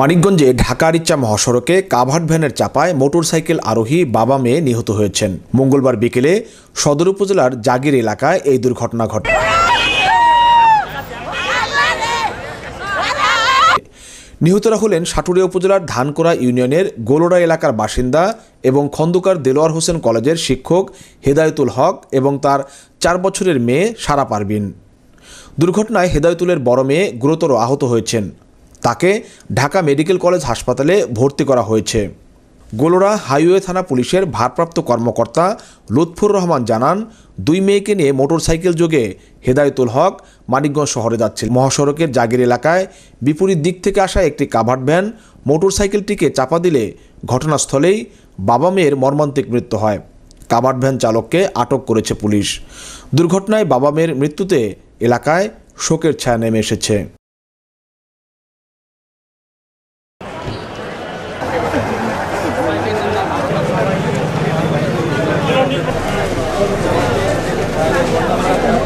মানিকগঞ্জে ঢাকা ইচ্ছা মহাসড়কে কাভার্ড ভ্যানের চাপায় মোটরসাইকেল আরোহী বাবা মেয়ে নিহত হয়েছেন মঙ্গলবার বিকেলে সদর উপজেলার জাগির এলাকায় এই দুর্ঘটনা ঘটে নিহতরা হলেন সাটুরিয়া উপজেলার ধানকোড়া ইউনিয়নের গোলোড়া এলাকার বাসিন্দা এবং খন্দকার দেলোয়ার হোসেন কলেজের শিক্ষক হেদায়তুল হক এবং তার চার বছরের মেয়ে সারা পারবিন দুর্ঘটনায় হেদায়তুলের বড় মেয়ে গুরুতর আহত হয়েছেন তাকে ঢাকা মেডিকেল কলেজ হাসপাতালে ভর্তি করা হয়েছে গোলরা হাইওয়ে থানা পুলিশের ভারপ্রাপ্ত কর্মকর্তা লুৎফুর রহমান জানান দুই মেয়েকে নিয়ে মোটরসাইকেল যোগে হেদায়তুল হক মানিকগঞ্জ শহরে যাচ্ছিল মহাসড়কের জাগির এলাকায় বিপরীত দিক থেকে আসা একটি কাভার্ড ভ্যান মোটরসাইকেলটিকে চাপা দিলে ঘটনাস্থলেই বাবা মেয়ের মর্মান্তিক মৃত্যু হয় কাভার্ড ভ্যান চালককে আটক করেছে পুলিশ দুর্ঘটনায় বাবা মেয়ের মৃত্যুতে এলাকায় শোকের ছায়া নেমে এসেছে 감사합니다. 아,